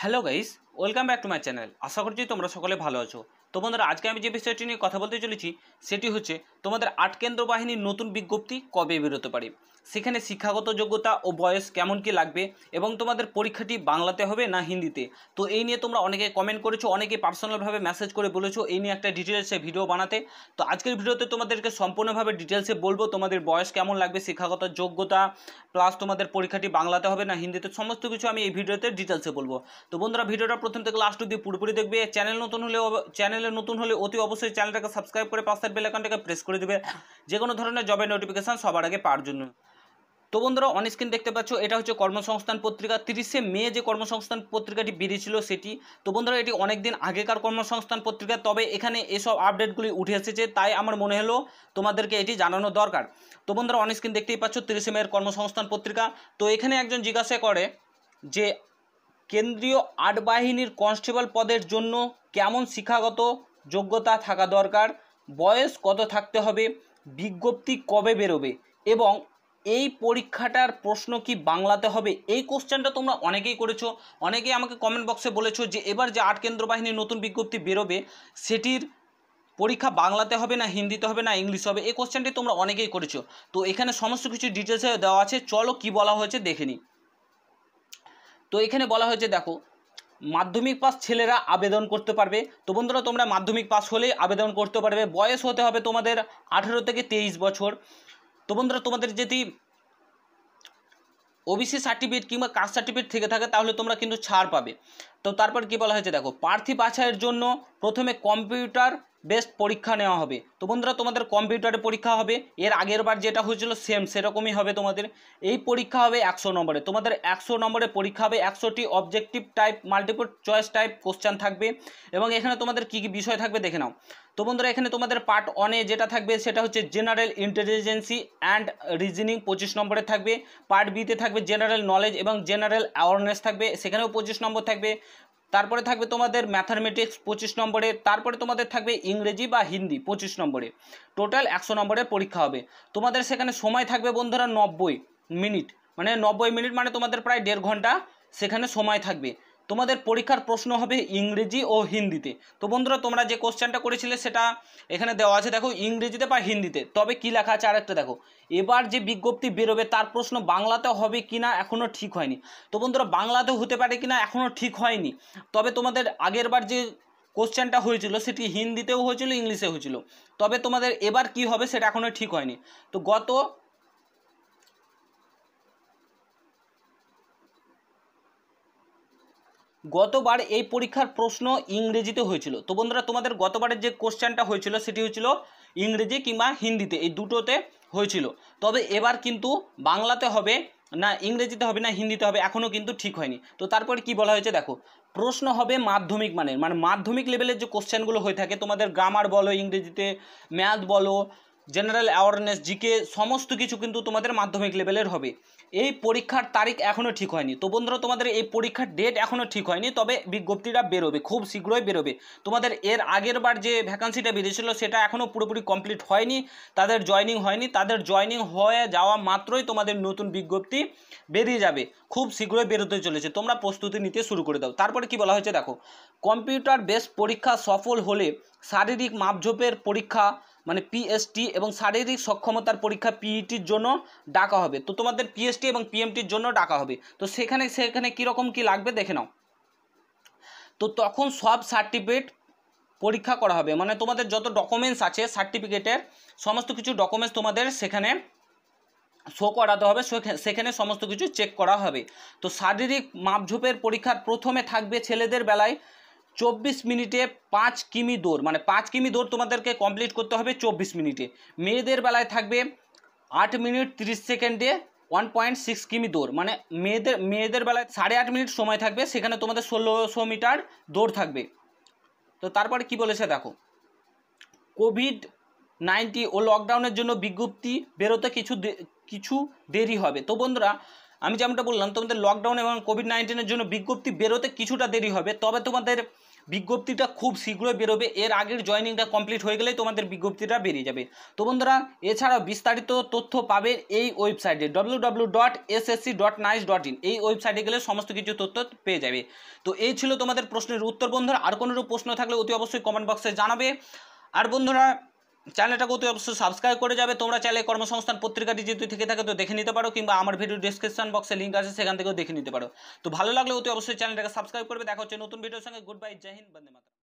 hello guys welcome back to my channel আশা করছি তোমরা সকলে ভালো আছো তো বন্ধুরা আজকে আমি যে বিষয়টি নিয়ে কথা বলতে চলেছি সেটি হচ্ছে তোমাদের আট কেন্দ্র বাহিনীর নতুন বিজ্ঞপ্তি কবে বেরোতে পারে সেখানে শিক্ষাগত যোগ্যতা ও বয়স কেমন কি লাগবে এবং তোমাদের পরীক্ষাটি বাংলাতে হবে না হিন্দিতে তো এই নিয়ে তোমরা অনেকে কমেন্ট করেছো অনেকে পার্সোনালভাবে মেসেজ করে বলেছো এই নিয়ে একটা ডিটেলসে ভিডিও বানাতে তো আজকের ভিডিওতে তোমাদেরকে সম্পূর্ণভাবে ডিটেলসে বলবো তোমাদের বয়স কেমন লাগবে শিক্ষাগত যোগ্যতা প্লাস তোমাদের পরীক্ষাটি বাংলাতে হবে না হিন্দিতে সমস্ত কিছু আমি এই ভিডিওতে ডিটেলসে বলবো তো বন্ধুরা ভিডিওটা প্রথম থেকে লাস্ট অব্দি পুরোপুরি দেখবে চ্যানেল নতুন হলে চ্যানেলে নতুন হলে অতি অবশ্যই চ্যানেলটাকে সাবস্ক্রাইব করে পাশের বেল আইকনটাকে প্রেস করে দেবে যে কোনো ধরনের জবের নোটিফিকেশান সবার আগে পাওয়ার জন্য তো বন্ধুরা অন স্ক্রিন দেখতে পাচ্ছ এটা হচ্ছে কর্মসংস্থান পত্রিকা তিরিশে মে যে কর্মসংস্থান পত্রিকাটি বেরিয়েছিল সেটি তো বন্ধুরা এটি অনেক দিন আগেকার কর্মসংস্থান পত্রিকা তবে এখানে এসব আপডেটগুলি উঠে এসেছে তাই আমার মনে হলো তোমাদেরকে এটি জানানো দরকার তো বন্ধুরা অন স্ক্রিন দেখতেই পাচ্ছ তিরিশে মেয়ের কর্মসংস্থান পত্রিকা তো এখানে একজন জিজ্ঞাসা করে যে কেন্দ্রীয় আট বাহিনীর কনস্টেবল পদের জন্য কেমন শিক্ষাগত যোগ্যতা থাকা দরকার বয়স কত থাকতে হবে বিজ্ঞপ্তি কবে বেরোবে এবং এই পরীক্ষাটার প্রশ্ন কি বাংলাতে হবে এই কোশ্চেনটা তোমরা অনেকেই করেছো অনেকেই আমাকে কমেন্ট বক্সে বলেছো যে এবার যে আট কেন্দ্র বাহিনীর নতুন বিজ্ঞপ্তি বেরোবে সেটির পরীক্ষা বাংলাতে হবে না হিন্দিতে হবে না ইংলিশ হবে এই কোশ্চেনটি তোমরা অনেকেই করেছো তো এখানে সমস্ত কিছু ডিটেলসে দেওয়া আছে চলো কি বলা হয়েছে দেখে নিই তো এখানে বলা হয়েছে দেখো মাধ্যমিক পাস ছেলেরা আবেদন করতে পারবে তো বন্ধুরা তোমরা মাধ্যমিক পাস হলেই আবেদন করতে পারবে বয়স হতে হবে তোমাদের আঠেরো থেকে তেইশ বছর তো বন্ধুরা তোমাদের যদি ওবিসি সার্টিফিকেট কিংবা কাস্ট সার্টিফিকেট থেকে থাকে তাহলে তোমরা কিন্তু ছাড় পাবে তো তারপর কী বলা হয়েছে দেখো প্রার্থী বাছাইয়ের জন্য প্রথমে কম্পিউটার বেস্ট পরীক্ষা নেওয়া হবে তো বন্ধুরা তোমাদের কম্পিউটারে পরীক্ষা হবে এর আগের বার যেটা হয়েছিল সেম সেরকমই হবে তোমাদের এই পরীক্ষা হবে একশো নম্বরে তোমাদের একশো নম্বরে পরীক্ষা হবে একশোটি objective type multiple choice type question থাকবে এবং এখানে তোমাদের কী কী বিষয় থাকবে দেখে নাও তো বন্ধুরা এখানে তোমাদের পার্ট ওয়ানে যেটা থাকবে সেটা হচ্ছে জেনারেল ইন্টেলিজেন্সি অ্যান্ড রিজনিং পঁচিশ নম্বরে থাকবে পার্ট বিতে থাকবে জেনারেল নলেজ এবং জেনারেল অ্যাওয়ারনেস থাকবে সেখানেও পঁচিশ নম্বর থাকবে তারপরে থাকবে তোমাদের ম্যাথামেটিক্স পঁচিশ নম্বরে তারপরে তোমাদের থাকবে ইংরেজি বা হিন্দি পঁচিশ নম্বরে টোটাল একশো নম্বরের পরীক্ষা হবে তোমাদের সেখানে সময় থাকবে বন্ধুরা নব্বই মিনিট মানে নব্বই মিনিট মানে তোমাদের প্রায় দেড় ঘন্টা সেখানে সময় থাকবে তোমাদের পরীক্ষার প্রশ্ন হবে ইংরেজি ও হিন্দিতে তো বন্ধুরা তোমরা যে কোশ্চেনটা করেছিলে সেটা এখানে দেওয়া আছে দেখো ইংরেজিতে বা হিন্দিতে তবে কি লেখা আছে আরেকটা দেখো এবার যে বিজ্ঞপ্তি বেরোবে তার প্রশ্ন বাংলাতে হবে কি না এখনও ঠিক হয়নি তো বন্ধুরা বাংলাতেও হতে পারে কি না এখনও ঠিক হয়নি তবে তোমাদের আগেরবার যে কোশ্চেনটা হয়েছিল সেটি হিন্দিতেও হয়েছিল ইংলিশে হয়েছিল তবে তোমাদের এবার কি হবে সেটা এখনও ঠিক হয়নি তো গত গতবার এই পরীক্ষার প্রশ্ন ইংরেজিতে হয়েছিল তো বন্ধুরা তোমাদের গতবারের যে কোশ্চেনটা হয়েছিল সেটি হয়েছিল ইংরেজি কিংবা হিন্দিতে এই দুটোতে হয়েছিল তবে এবার কিন্তু বাংলাতে হবে না ইংরেজিতে হবে না হিন্দিতে হবে এখনও কিন্তু ঠিক হয়নি তো তারপরে কি বলা হয়েছে দেখো প্রশ্ন হবে মাধ্যমিক মানের মানে মাধ্যমিক লেভেলের যে কোশ্চেনগুলো হয়ে থাকে তোমাদের গ্রামার বলো ইংরেজিতে ম্যাথ বলো জেনারেল অ্যাওয়ারনেস জিকে সমস্ত কিছু কিন্তু তোমাদের মাধ্যমিক লেভেলের হবে এই পরীক্ষার তারিখ এখনও ঠিক হয়নি তো বন্ধুরা তোমাদের এই পরীক্ষার ডেট এখনও ঠিক হয়নি তবে বিজ্ঞপ্তিটা বেরোবে খুব শীঘ্রই বেরোবে তোমাদের এর আগের বার যে ভ্যাকান্সিটা বেরিয়েছিল সেটা এখনও পুরোপুরি কমপ্লিট হয়নি তাদের জয়নিং হয়নি তাদের জয়নিং হয়ে যাওয়া মাত্রই তোমাদের নতুন বিজ্ঞপ্তি বেরিয়ে যাবে খুব শীঘ্রই বেরোতে চলেছে তোমরা প্রস্তুতি নিতে শুরু করে দাও তারপরে কি বলা হয়েছে দেখো কম্পিউটার বেস পরীক্ষা সফল হলে শারীরিক মাপঝোপের পরীক্ষা মানে পিএসটি এবং শারীরিক সক্ষমতার পরীক্ষা পিইটির e জন্য ডাকা হবে তো তোমাদের পিএসটি এবং পিএমটির জন্য ডাকা হবে তো সেখানে সেখানে কীরকম কি লাগবে দেখে নাও তো তখন সব সার্টিফিকেট পরীক্ষা করা হবে মানে তোমাদের যত ডকুমেন্টস আছে সার্টিফিকেটের সমস্ত কিছু ডকুমেন্টস তোমাদের সেখানে শো করাতে হবে সেখানে সমস্ত কিছু চেক করা হবে তো শারীরিক মাপঝোপের পরীক্ষার প্রথমে থাকবে ছেলেদের বেলায় চব্বিশ মিনিটে পাঁচ কিমি দৌড় মানে পাঁচ কিমি দৌড় তোমাদেরকে কমপ্লিট করতে হবে চব্বিশ মিনিটে মেয়েদের বেলায় থাকবে আট মিনিট তিরিশ সেকেন্ডে ওয়ান পয়েন্ট সিক্স কিমি দৌড় মানে মেয়েদের মেয়েদের বেলায় সাড়ে আট মিনিট সময় থাকবে সেখানে তোমাদের ষোলোশো মিটার দৌড় থাকবে তো তারপরে কি বলেছে দেখো কোভিড নাইনটি ও লকডাউনের জন্য বিজ্ঞপ্তি বেরোতে কিছু কিছু দেরি হবে তো বন্ধুরা আমি যেমনটা বললাম তোমাদের লকডাউন এবং কোভিড নাইন্টিনের জন্য বিজ্ঞপ্তি বেরোতে কিছুটা দেরি হবে তবে তোমাদের বিজ্ঞপ্তিটা খুব শীঘ্রই বেরোবে এর আগের জয়নিংটা কমপ্লিট হয়ে গেলেই তোমাদের বিজ্ঞপ্তিটা বেরিয়ে যাবে তো বন্ধুরা এছাড়াও বিস্তারিত তথ্য পাবে এই ওয়েবসাইটে W dot dot nice dot in এই ওয়েবসাইটে গেলে সমস্ত কিছু তথ্য পেয়ে যাবে তো এই ছিল তোমাদের প্রশ্নের উত্তর বন্ধুরা আর কোনোরূপ প্রশ্ন থাকলে অতি অবশ্যই কমেন্ট বক্সে জানাবে আর বন্ধুরা চ্যানেলটাকে অতি অবশ্যই সাবস্ক্রাইব করে যাবে তোমরা চাইলে কর্মসংস্থান পত্রিকাটি যদি থেকে থাকে তো দেখে নিতে পারো কিংবা আমার ভিডিও ডিসক্রিপশন বক্সে লিঙ্ক আছে সেখান থেকেও দেখে নিতে পারো তো ভালো লাগলে অতি অবশ্যই চ্যানেলটাকে সাবস্ক্রাইব করবে দেখা হচ্ছে নতুন ভিডিওর সঙ্গে গুড বাই জাহিন বন্দে মাতা